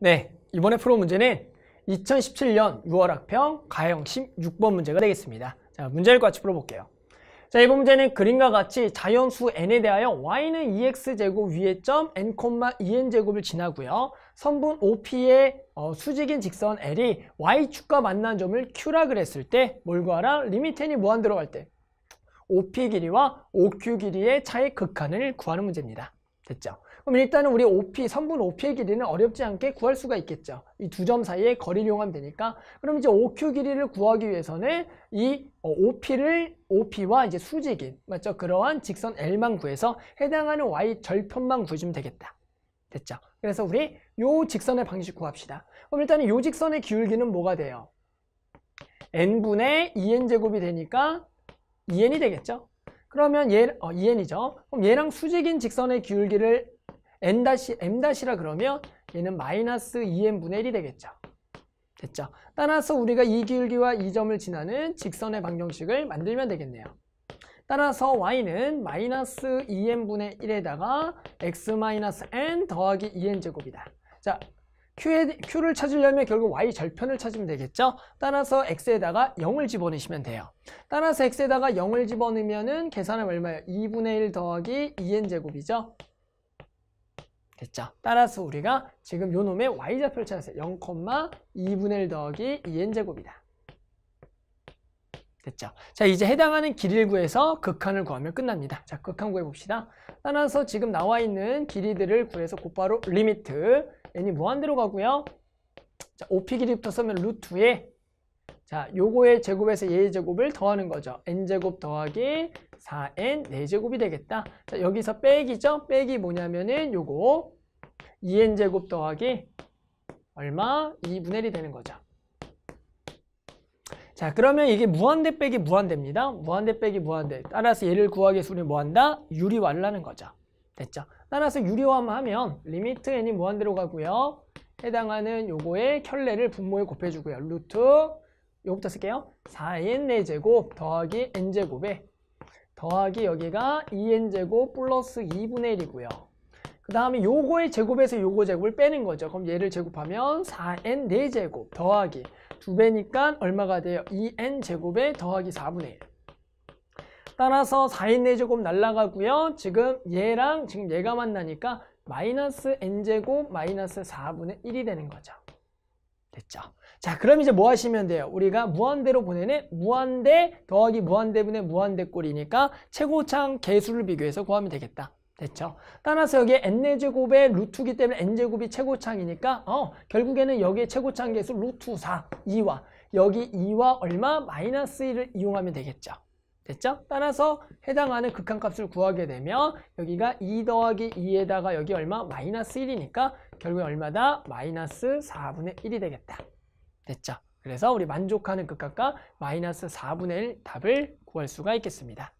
네, 이번에 풀어 문제는 2017년 6월 학평 가형 16번 문제가 되겠습니다. 자, 문제를 같이 풀어볼게요. 자, 이번 문제는 그림과 같이 자연수 n에 대하여 y는 EX제곱 위에 점 n, EN제곱을 지나고요. 선분 OP의 어, 수직인 직선 L이 Y축과 만난 점을 Q라 그랬을 때 뭘 구하라? 리미트 n이 무한 들어갈 때 OP 길이와 OQ 길이의 차의 극한을 구하는 문제입니다. 됐죠. 그럼 일단은 우리 OP, 선분 OP의 길이는 어렵지 않게 구할 수가 있겠죠. 이 두 점사이에 거리를 이용하면 되니까. 그럼 이제 OQ 길이를 구하기 위해서는 이 어, OP를 OP와 이제 수직인 맞죠? 그러한 직선 L만 구해서 해당하는 Y 절편만 구해주면 되겠다. 됐죠? 그래서 우리 요 직선의 방식 구합시다. 그럼 일단은 요 직선의 기울기는 뭐가 돼요? n분의 2n제곱이 e 되니까 2n이 e 되겠죠? 그러면 얘, 어, EN이죠. 그럼 얘랑 수직인 직선의 기울기를 N-M-라 그러면 얘는 마이너스 2N분의 e 1이 되겠죠. 됐죠. 따라서 우리가 이 기울기와 이 점을 지나는 직선의 방정식을 만들면 되겠네요. 따라서 y는 마이너스 2n분의 e 1에다가 x 마이너스 n 더하기 2n제곱이다. E 자, Q에, Q를 찾으려면 결국 Y 절편을 찾으면 되겠죠? 따라서 X에다가 0을 집어넣으시면 돼요. 따라서 X에다가 0을 집어넣으면 계산하면 얼마예요? 2분의 1 더하기 2N제곱이죠? 됐죠? 따라서 우리가 지금 요 놈의 Y좌표를 찾았어요. 0,2분의 1 더하기 2N제곱이다. 됐죠. 자, 이제 해당하는 길이를 구해서 극한을 구하면 끝납니다. 자, 극한 구해봅시다. 따라서 지금 나와 있는 길이들을 구해서 곧바로 리미트. n이 무한대로 가고요. 자, op 길이부터 쓰면 루트에 자, 요거의 제곱에서 예의 제곱을 더하는 거죠. n제곱 더하기 4n 4제곱이 되겠다. 자, 여기서 빼기죠. 빼기 뭐냐면은 요거 2n제곱 e 더하기 얼마? 2분의 1이 되는 거죠. 자 그러면 이게 무한대 빼기 무한대입니다. 무한대 빼기 무한대. 따라서 얘를 구하기 위해서 우리 뭐 한다? 유리화라는 거죠. 됐죠? 따라서 유리완만 하면 리미트 n이 무한대로 가고요. 해당하는 요거의 켤레를 분모에 곱해주고요. 루트 요거부터 쓸게요. 4n의 제곱 더하기 n제곱에 더하기 여기가 2n제곱 플러스 2분의 1이고요. 그 다음에 요거의 제곱에서 요거 제곱을 빼는 거죠. 그럼 얘를 제곱하면 4n 4제곱 더하기 2배니까 얼마가 돼요? 2n 제곱에 더하기 4분의 1. 따라서 4n 4제곱 날라가고요. 지금 얘랑 지금 얘가 만나니까 마이너스 n제곱 마이너스 4분의 1이 되는 거죠. 됐죠? 자 그럼 이제 뭐 하시면 돼요? 우리가 무한대로 보내는 무한대 더하기 무한대분의 무한대꼴이니까 최고창 개수를 비교해서 구하면 되겠다. 됐죠. 따라서 여기에 n제곱의 루트기 때문에 n제곱이 최고창이니까 어, 결국에는 여기에 최고창 계수 루트 4, 2와 여기 2와 얼마? 마이너스 1을 이용하면 되겠죠. 됐죠? 따라서 해당하는 극한값을 구하게 되면 여기가 2 더하기 2에다가 여기 얼마? 마이너스 1이니까 결국에 얼마다? 마이너스 4분의 1이 되겠다. 됐죠? 그래서 우리 만족하는 극값과 한 마이너스 4분의 1 답을 구할 수가 있겠습니다.